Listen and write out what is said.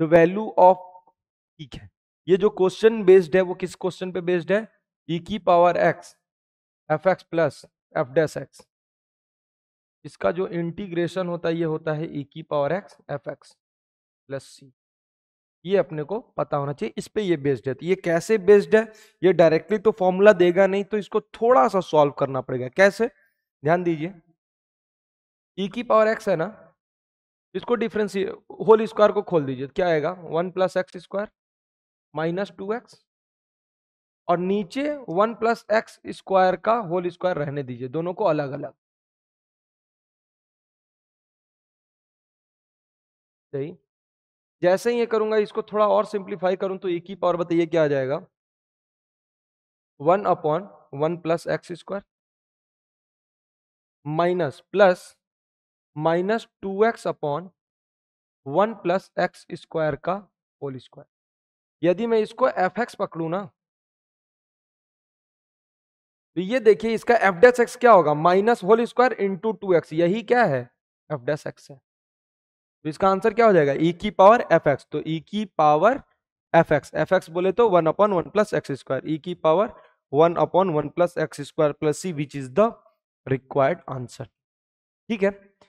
the value of ठीक है ये जो क्वेश्चन बेस्ड है वो किस क्वेश्चन पे बेस्ड है ई की power x f x plus f dash x इसका जो इंटीग्रेशन होता है ये होता है ई की power x f x plus c ये अपने को पता होना चाहिए इस पे ये बेस्ड है तो ये कैसे बेस्ड है ये डायरेक्टली तो फॉर्मूला देगा नहीं तो इसको थोड़ा सा सॉल्व करना पड़ेगा कैसे ध्यान दीजिए ई की पावर एक्स है ना इसको डिफरेंस होल स्क्वायर को खोल दीजिए क्या आएगा one plus x square minus two x और नीचे वन प्लस एक्स स्क्वायर का होल स्क्वायर रहने दीजिए दोनों को अलग अलग सही जैसे ही ये करूंगा इसको थोड़ा और सिंप्लीफाई करूं तो एक ही पावर बताइए क्या आ जाएगा one upon one plus x square minus plus minus two x upon one plus x square का होल स्क्वायर यदि मैं इसको एफ एक्स पकड़ू ना तो ये देखिए इसका एफ डेस एक्स क्या होगा minus whole square into two x यही क्या है एफ डेस एक्स है तो इसका आंसर क्या हो जाएगा ई e की पावर एफ एक्स तो ई e की power f x f x बोले तो one upon one plus x square e e की power one upon one plus x square plus c which is the required answer ठीक है